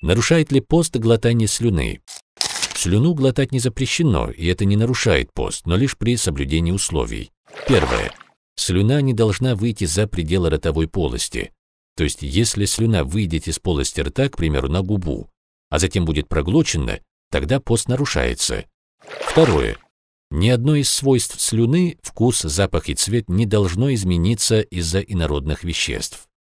Нарушает ли пост глотание слюны? Слюну глотать не запрещено, и это не нарушает пост, но лишь при соблюдении условий. Первое. Слюна не должна выйти за пределы ротовой полости. То есть, если слюна выйдет из полости рта, к примеру, на губу, а затем будет проглочена, тогда пост нарушается. Второе. Ни одно из свойств слюны, вкус, запах и цвет не должно измениться из-за инородных веществ.